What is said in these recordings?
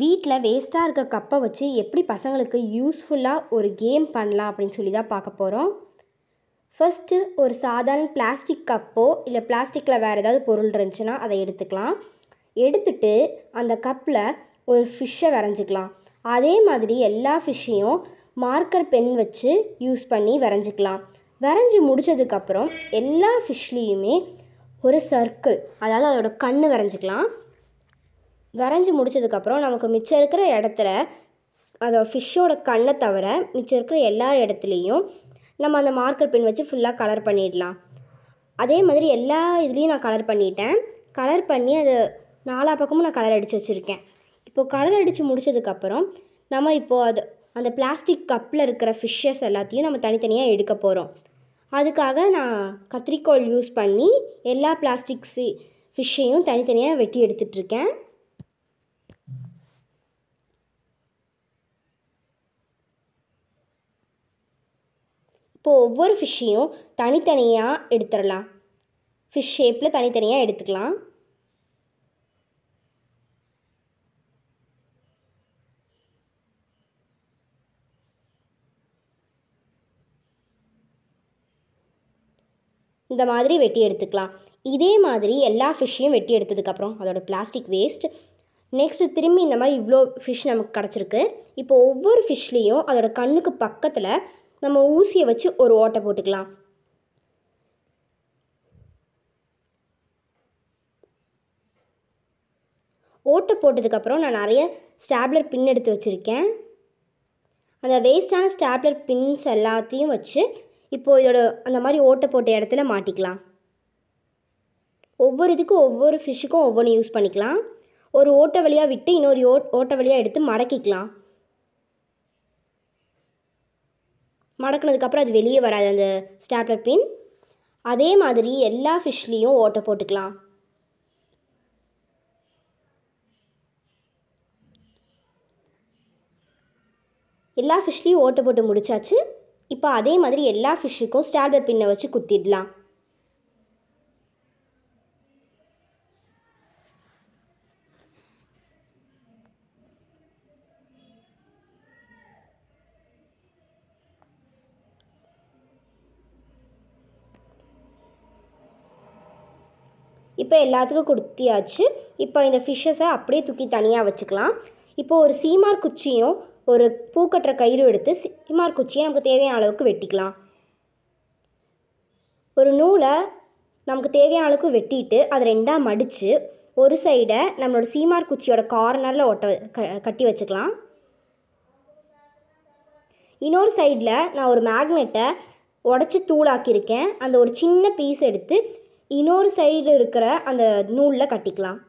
வீட்டில் வேஸ்ட்டாக இருக்க கப்பை வச்சு எப்படி பசங்களுக்கு யூஸ்ஃபுல்லாக ஒரு கேம் பண்ணலாம் அப்படின்னு சொல்லி தான் பார்க்க போகிறோம் ஃபஸ்ட்டு ஒரு சாதாரண பிளாஸ்டிக் கப்போ இல்லை பிளாஸ்டிக்கில் வேறு ஏதாவது பொருள் இருந்துச்சுன்னா அதை எடுத்துக்கலாம் எடுத்துட்டு அந்த கப்பில் ஒரு ஃபிஷ்ஷை வரைஞ்சிக்கலாம் அதே மாதிரி எல்லா ஃபிஷ்ஷையும் மார்க்கர் பென் வச்சு யூஸ் பண்ணி வரைஞ்சிக்கலாம் வரைஞ்சி முடித்ததுக்கப்புறம் எல்லா ஃபிஷ்லேயுமே ஒரு சர்க்கிள் அதாவது அதோட கண் வரைஞ்சிக்கலாம் வரைஞ்சி முடிச்சதுக்கப்புறம் நமக்கு மிச்சம் இருக்கிற இடத்துல அதை ஃபிஷ்ஷோட கண்ணை தவிர மிச்சம் இருக்கிற எல்லா இடத்துலையும் நம்ம அந்த மார்க்கர் பென் வச்சு ஃபுல்லாக கலர் பண்ணிடலாம் அதே மாதிரி எல்லா இதுலேயும் நான் கலர் பண்ணிட்டேன் கலர் பண்ணி அதை நாலா பக்கமும் நான் கலர் அடித்து வச்சுருக்கேன் இப்போது கலர் அடித்து முடிச்சதுக்கப்புறம் நம்ம இப்போது அது அந்த பிளாஸ்டிக் கப்பில் இருக்கிற ஃபிஷ்ஷஸ் எல்லாத்தையும் நம்ம தனித்தனியாக எடுக்க போகிறோம் அதுக்காக நான் கத்திரிக்கோல் யூஸ் பண்ணி எல்லா பிளாஸ்டிக்ஸு ஃபிஷ்ஷையும் தனித்தனியாக வெட்டி எடுத்துகிட்ருக்கேன் இப்போது ஒவ்வொரு ஃபிஷ்ஷையும் தனித்தனியாக எடுத்துடலாம் ஃபிஷ் ஷேப்பில் தனித்தனியாக எடுத்துக்கலாம் இந்த மாதிரி வெட்டி எடுத்துக்கலாம் இதே மாதிரி எல்லா ஃபிஷ்ஷையும் வெட்டி எடுத்ததுக்கப்புறம் அதோட பிளாஸ்டிக் வேஸ்ட் நெக்ஸ்ட்டு திரும்பி இந்த மாதிரி இவ்வளோ ஃபிஷ் நமக்கு கிடச்சிருக்கு இப்போ ஒவ்வொரு ஃபிஷ்லேயும் அதோட கண்ணுக்கு பக்கத்தில் நம்ம ஊசியை வச்சு ஒரு ஓட்டை போட்டுக்கலாம் ஓட்டை போட்டதுக்கப்புறம் நான் நிறைய ஸ்டாப்லர் பின் எடுத்து வச்சுருக்கேன் அந்த வேஸ்டான ஸ்டாப்லர் பின்ஸ் எல்லாத்தையும் வச்சு இப்போது இதோட அந்த மாதிரி ஓட்டை போட்ட இடத்துல மாட்டிக்கலாம் ஒவ்வொரு இதுக்கும் ஒவ்வொரு ஃபிஷ்ஷுக்கும் ஒவ்வொன்று யூஸ் பண்ணிக்கலாம் ஒரு ஓட்டை வழியாக விட்டு இன்னொரு ஓ ஓட்டை வழியாக எடுத்து மடக்கிக்கலாம் மடக்குனதுக்கப்புறம் அது வெளியே வராது அந்த ஸ்டாப்லர் பின் அதே மாதிரி எல்லா ஃபிஷ்லேயும் ஓட்டை போட்டுக்கலாம் எல்லா ஃபிஷ்லேயும் ஓட்டை போட்டு முடிச்சாச்சு இப்போ அதே மாதிரி எல்லா ஃபிஷ்ஷுக்கும் ஸ்டாப்லர் பின்னை வச்சு குத்திடலாம் இப்போ எல்லாத்துக்கும் கொடுத்தியாச்சு இப்போ இந்த ஃபிஷ்ஷஸை அப்படியே தூக்கி தனியாக வச்சுக்கலாம் இப்போ ஒரு சீமார் குச்சியும் ஒரு பூ கட்டுற கயிறு எடுத்து சீமார் குச்சியை நமக்கு தேவையான அளவுக்கு வெட்டிக்கலாம் ஒரு நூலை நமக்கு தேவையான அளவுக்கு வெட்டிட்டு அதை ரெண்டாக மடித்து ஒரு சைடை நம்மளோட சீமார் குச்சியோட கார்னரில் ஒட்ட க கட்டி வச்சுக்கலாம் இன்னொரு சைடில் நான் ஒரு மேக்னெட்டை உடச்சி தூளாக்கியிருக்கேன் அந்த ஒரு சின்ன பீஸ் எடுத்து இன்னொரு சைடு இருக்கிற அந்த நூலில் கட்டிக்கலாம்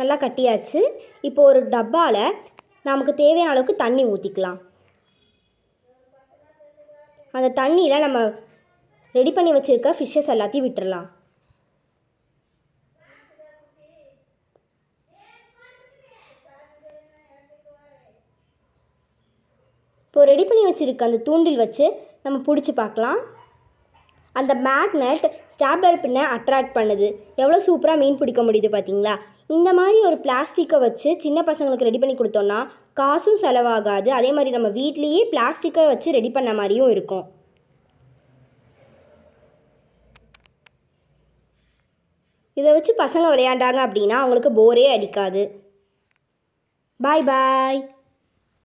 நல்லா கட்டியாச்சு இப்போ ஒரு டப்பாவில் நமக்கு தேவையான அளவுக்கு தண்ணி ஊற்றிக்கலாம் அந்த தண்ணியில் நம்ம ரெடி பண்ணி வச்சுருக்க ஃபிஷ்ஷஸ் எல்லாத்தையும் விட்டுறலாம் இப்போ ரெடி பண்ணி வச்சுருக்க அந்த தூண்டில் வச்சு நம்ம பிடிச்சி பார்க்கலாம் அந்த மேக்னெட் ஸ்டாப்லர் பின்னை அட்ராக்ட் பண்ணுது எவ்வளோ சூப்பராக மீன் பிடிக்க முடியுது பார்த்தீங்களா இந்த மாதிரி ஒரு பிளாஸ்டிக்கை வச்சு சின்ன பசங்களுக்கு ரெடி பண்ணி கொடுத்தோம்னா காசும் செலவாகாது அதே மாதிரி நம்ம வீட்லேயே பிளாஸ்டிக்கை வச்சு ரெடி பண்ண மாதிரியும் இருக்கும் இதை வச்சு பசங்க விளையாண்டாங்க அப்படின்னா அவங்களுக்கு போரே அடிக்காது பாய் பாய்